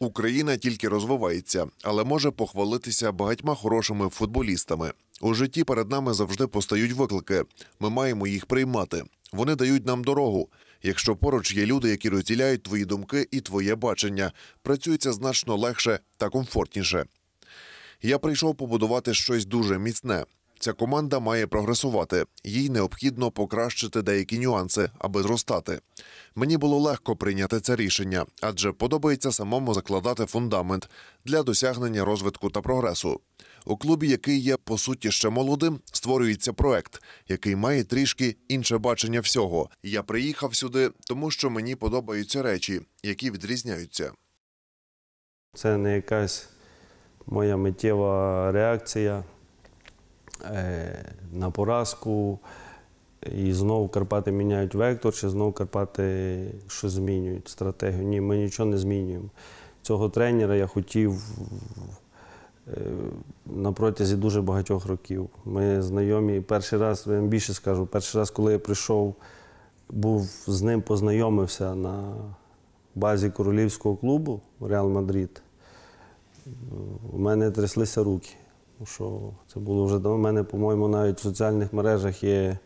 Україна тільки розвивається, але може похвалитися багатьма хорошими футболістами. У житті перед нами завжди постають виклики. Ми маємо їх приймати. Вони дають нам дорогу. Якщо поруч є люди, які розділяють твої думки і твоє бачення, працюється значно легше та комфортніше. Я прийшов побудувати щось дуже міцне. Ця команда має прогресувати. Їй необхідно покращити деякі нюанси, аби зростати. Мені було легко прийняти це рішення, адже подобається самому закладати фундамент для досягнення розвитку та прогресу. У клубі, який є по суті ще молодим, створюється проект, який має трішки інше бачення всього. Я приїхав сюди, тому що мені подобаються речі, які відрізняються. Це не якась моя миттєва реакція. Е, на поразку, і знову Карпати міняють вектор, чи знову Карпати що змінюють стратегію. Ні, ми нічого не змінюємо. Цього тренера я хотів е, на протязі дуже багатьох років. Ми знайомі перший раз, я вам більше скажу, перший раз, коли я прийшов, був з ним познайомився на базі королівського клубу Реал Мадрид. У мене тряслися руки тому що це було вже до мене, по-моєму, навіть в соціальних мережах є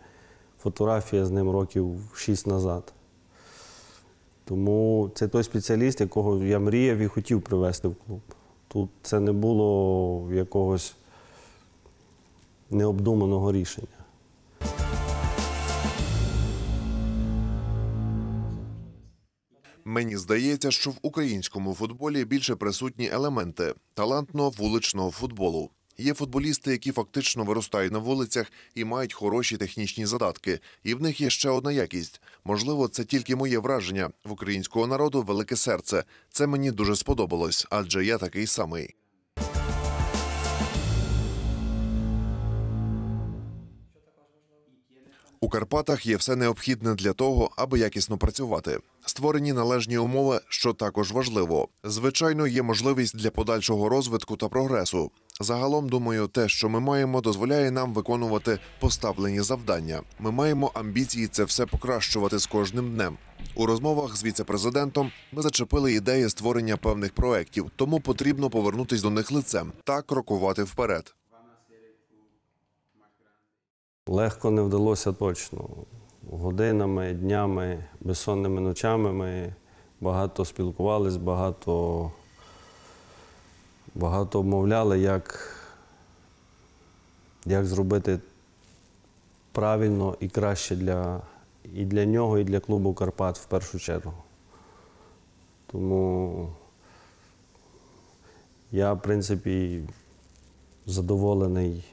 фотографія з ним років шість назад. Тому це той спеціаліст, якого я мріяв і хотів привезти в клуб. Тут це не було якогось необдуманого рішення. Мені здається, що в українському футболі більше присутні елементи талантного вуличного футболу. Є футболісти, які фактично виростають на вулицях і мають хороші технічні задатки. І в них є ще одна якість. Можливо, це тільки моє враження в українського народу велике серце. Це мені дуже сподобалось, адже я такий самий. У Карпатах є все необхідне для того, аби якісно працювати. Створені належні умови, що також важливо. Звичайно, є можливість для подальшого розвитку та прогресу. Загалом, думаю, те, що ми маємо, дозволяє нам виконувати поставлені завдання. Ми маємо амбіції це все покращувати з кожним днем. У розмовах з віце-президентом ми зачепили ідеї створення певних проєктів, тому потрібно повернутися до них лицем та крокувати вперед. Легко не вдалося точно. Годинами, днями, безсонними ночами ми багато спілкувалися, багато багато обмовляли, як, як зробити правильно і краще для, і для нього, і для клубу Карпат в першу чергу. Тому я, в принципі, задоволений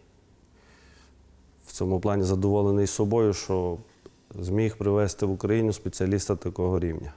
цьому плані задоволений собою, що зміг привести в Україну спеціаліста такого рівня.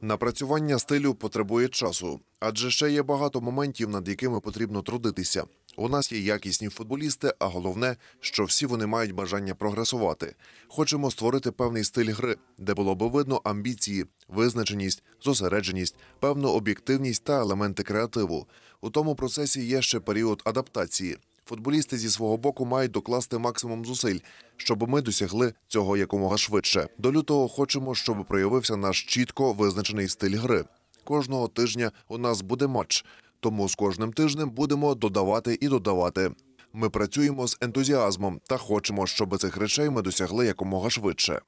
Напрацювання стилю потребує часу, адже ще є багато моментів, над якими потрібно трудитися. У нас є якісні футболісти, а головне, що всі вони мають бажання прогресувати. Хочемо створити певний стиль гри, де було би видно амбіції, визначеність, зосередженість, певну об'єктивність та елементи креативу. У тому процесі є ще період адаптації. Футболісти зі свого боку мають докласти максимум зусиль, щоб ми досягли цього якомога швидше. До лютого хочемо, щоб проявився наш чітко визначений стиль гри. Кожного тижня у нас буде матч. Тому з кожним тижнем будемо додавати і додавати. Ми працюємо з ентузіазмом та хочемо, щоб цих речей ми досягли якомога швидше.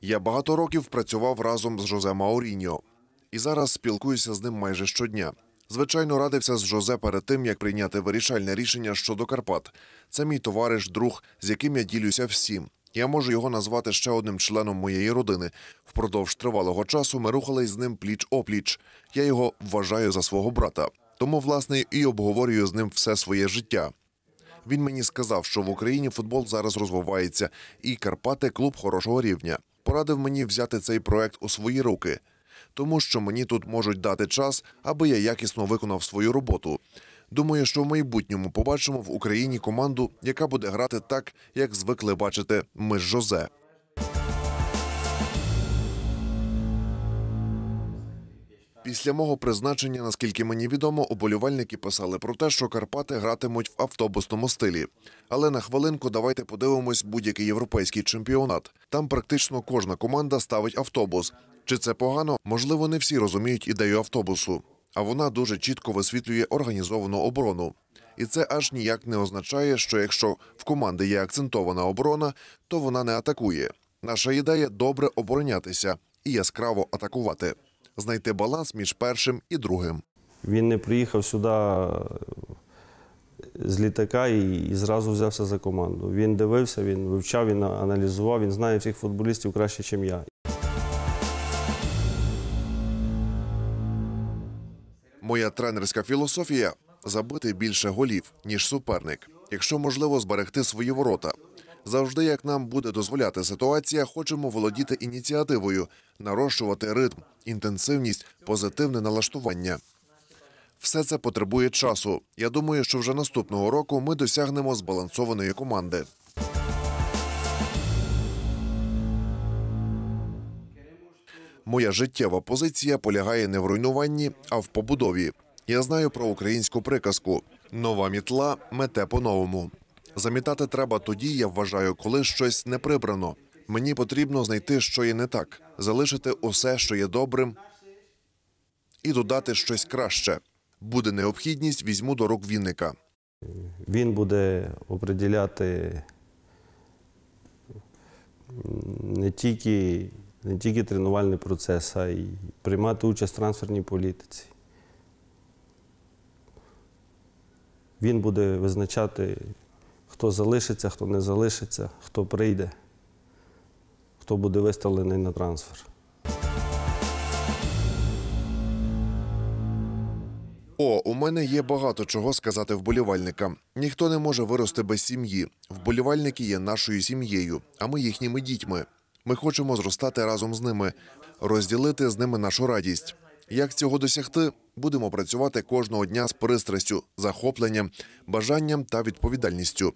Я багато років працював разом з Жозе Маоріньо і зараз спілкуюся з ним майже щодня. Звичайно, радився з Жозе перед тим, як прийняти вирішальне рішення щодо Карпат. Це мій товариш, друг, з яким я ділюся всім. Я можу його назвати ще одним членом моєї родини. Впродовж тривалого часу ми рухались з ним пліч опліч. Я його вважаю за свого брата. Тому, власне, і обговорюю з ним все своє життя. Він мені сказав, що в Україні футбол зараз розвивається, і Карпати клуб хорошого рівня. Порадив мені взяти цей проект у свої руки, тому що мені тут можуть дати час, аби я якісно виконав свою роботу. Думаю, що в майбутньому побачимо в Україні команду, яка буде грати так, як звикли бачити ми з Жозе. Після мого призначення, наскільки мені відомо, оболівальники писали про те, що Карпати гратимуть в автобусному стилі. Але на хвилинку давайте подивимось будь-який європейський чемпіонат. Там практично кожна команда ставить автобус. Чи це погано? Можливо, не всі розуміють ідею автобусу а вона дуже чітко висвітлює організовану оборону. І це аж ніяк не означає, що якщо в команди є акцентована оборона, то вона не атакує. Наша ідея добре оборонятися і яскраво атакувати, знайти баланс між першим і другим. Він не приїхав сюди е, з літака і, і зразу взявся за команду. Він дивився, він вивчав, він аналізував, він знає всіх футболістів краще, ніж я. Моя тренерська філософія забити більше голів ніж суперник, якщо можливо зберегти свої ворота. Завжди, як нам буде дозволяти ситуація, хочемо володіти ініціативою, нарощувати ритм, інтенсивність, позитивне налаштування. Все це потребує часу. Я думаю, що вже наступного року ми досягнемо збалансованої команди. Моя життєва позиція полягає не в руйнуванні, а в побудові. Я знаю про українську приказку. Нова мітла мете по-новому. Замітати треба тоді, я вважаю, коли щось не прибрано. Мені потрібно знайти, що є не так, залишити усе, що є добрим, і додати щось краще. Буде необхідність, візьму до рук вінника. Він буде оприділяти не тільки не тільки тренувальний процес, а й приймати участь в трансферній політиці. Він буде визначати, хто залишиться, хто не залишиться, хто прийде, хто буде виставлений на трансфер. О, у мене є багато чого сказати вболівальникам. Ніхто не може вирости без сім'ї. Вболівальники є нашою сім'єю, а ми їхніми дітьми. Ми хочемо зростати разом з ними, розділити з ними нашу радість. Як цього досягти, будемо працювати кожного дня з пристрастю, захопленням, бажанням та відповідальністю.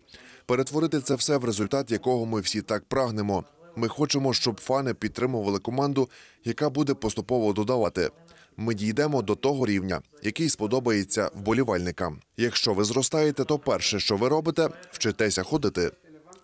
Перетворити це все в результат, якого ми всі так прагнемо. Ми хочемо, щоб фани підтримували команду, яка буде поступово додавати. Ми дійдемо до того рівня, який сподобається вболівальникам. Якщо ви зростаєте, то перше, що ви робите, вчитеся ходити.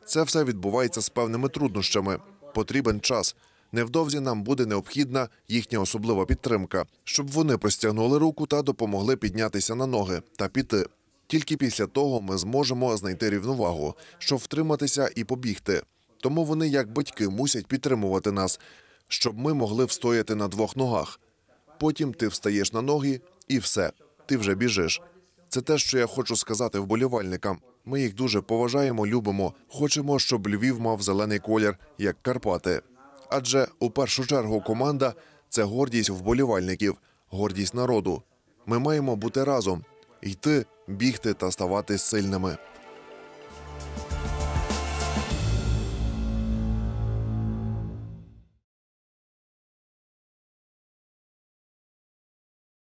Це все відбувається з певними труднощами потрібен час. Невдовзі нам буде необхідна їхня особлива підтримка, щоб вони простягнули руку та допомогли піднятися на ноги та піти. Тільки після того ми зможемо знайти рівновагу, щоб втриматися і побігти. Тому вони, як батьки, мусять підтримувати нас, щоб ми могли встояти на двох ногах. Потім ти встаєш на ноги, і все, ти вже біжиш. Це те, що я хочу сказати вболівальникам. Ми їх дуже поважаємо, любимо. Хочемо, щоб Львів мав зелений колір як Карпати. Адже у першу чергу команда це гордість вболівальників, гордість народу. Ми маємо бути разом, йти, бігти та ставати сильними.